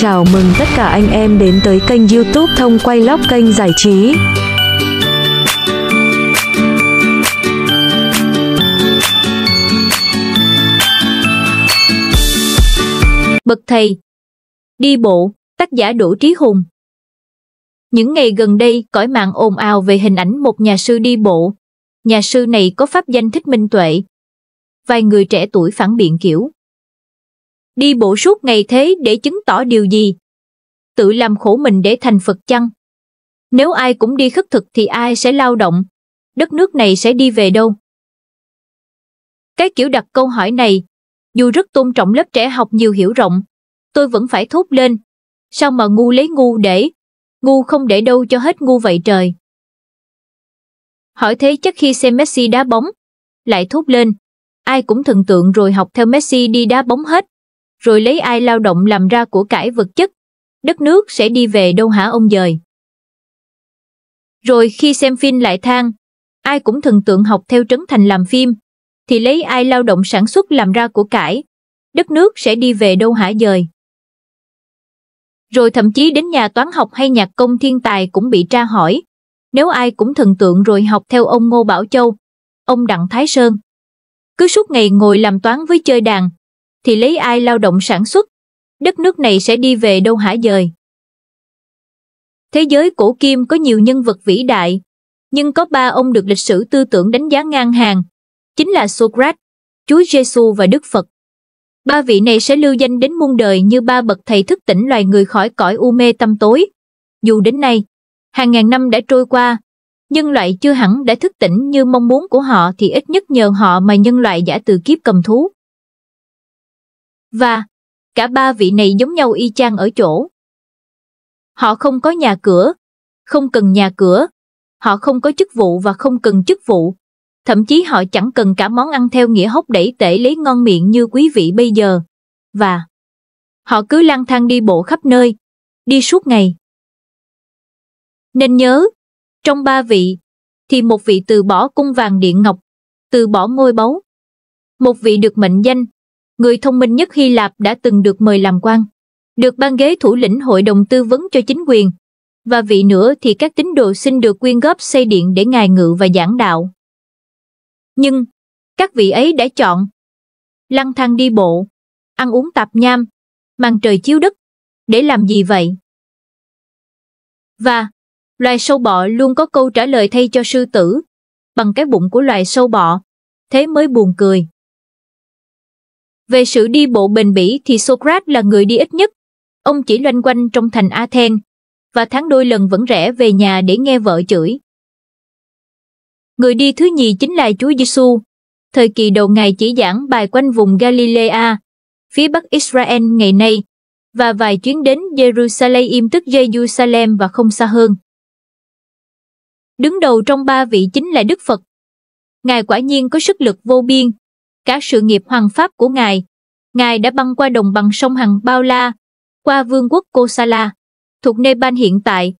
Chào mừng tất cả anh em đến tới kênh youtube thông quay lóc kênh giải trí Bậc thầy Đi bộ, tác giả Đỗ Trí Hùng Những ngày gần đây, cõi mạng ồn ào về hình ảnh một nhà sư đi bộ. Nhà sư này có pháp danh thích minh tuệ. Vài người trẻ tuổi phản biện kiểu, đi bộ suốt ngày thế để chứng tỏ điều gì? Tự làm khổ mình để thành Phật chăng? Nếu ai cũng đi khất thực thì ai sẽ lao động? Đất nước này sẽ đi về đâu? Cái kiểu đặt câu hỏi này, dù rất tôn trọng lớp trẻ học nhiều hiểu rộng, tôi vẫn phải thốt lên. Sao mà ngu lấy ngu để? Ngu không để đâu cho hết ngu vậy trời. Hỏi thế chắc khi xem Messi đá bóng, lại thốt lên. Ai cũng thần tượng rồi học theo Messi đi đá bóng hết rồi lấy ai lao động làm ra của cải vật chất, đất nước sẽ đi về đâu hả ông dời. Rồi khi xem phim lại than, ai cũng thần tượng học theo Trấn Thành làm phim, thì lấy ai lao động sản xuất làm ra của cải, đất nước sẽ đi về đâu hả dời. Rồi thậm chí đến nhà toán học hay nhạc công thiên tài cũng bị tra hỏi, nếu ai cũng thần tượng rồi học theo ông Ngô Bảo Châu, ông Đặng Thái Sơn. Cứ suốt ngày ngồi làm toán với chơi đàn, thì lấy ai lao động sản xuất? Đất nước này sẽ đi về đâu hả dời? Thế giới cổ kim có nhiều nhân vật vĩ đại, nhưng có ba ông được lịch sử tư tưởng đánh giá ngang hàng, chính là Socrates, Chúa Giêsu và Đức Phật. Ba vị này sẽ lưu danh đến muôn đời như ba bậc thầy thức tỉnh loài người khỏi cõi u mê tâm tối. Dù đến nay, hàng ngàn năm đã trôi qua, nhân loại chưa hẳn đã thức tỉnh như mong muốn của họ thì ít nhất nhờ họ mà nhân loại giả từ kiếp cầm thú. Và, cả ba vị này giống nhau y chang ở chỗ. Họ không có nhà cửa, không cần nhà cửa, họ không có chức vụ và không cần chức vụ. Thậm chí họ chẳng cần cả món ăn theo nghĩa hốc đẩy tể lấy ngon miệng như quý vị bây giờ. Và, họ cứ lang thang đi bộ khắp nơi, đi suốt ngày. Nên nhớ, trong ba vị, thì một vị từ bỏ cung vàng điện ngọc, từ bỏ ngôi báu. Một vị được mệnh danh người thông minh nhất Hy Lạp đã từng được mời làm quan, được ban ghế thủ lĩnh hội đồng tư vấn cho chính quyền, và vị nữa thì các tín đồ xin được quyên góp xây điện để ngài ngự và giảng đạo. Nhưng, các vị ấy đã chọn lăng thang đi bộ, ăn uống tạp nham, mang trời chiếu đất, để làm gì vậy? Và, loài sâu bọ luôn có câu trả lời thay cho sư tử, bằng cái bụng của loài sâu bọ, thế mới buồn cười. Về sự đi bộ bền bỉ thì Socrates là người đi ít nhất. Ông chỉ loanh quanh trong thành Athens và tháng đôi lần vẫn rẽ về nhà để nghe vợ chửi. Người đi thứ nhì chính là Chúa Giêsu. Thời kỳ đầu Ngài chỉ giảng bài quanh vùng Galilea, phía bắc Israel ngày nay, và vài chuyến đến Jerusalem tức Jerusalem và không xa hơn. Đứng đầu trong ba vị chính là Đức Phật. Ngài quả nhiên có sức lực vô biên, cả sự nghiệp hoàng pháp của Ngài. Ngài đã băng qua đồng bằng sông Hằng Bao La, qua vương quốc Kosala, thuộc Nepal hiện tại,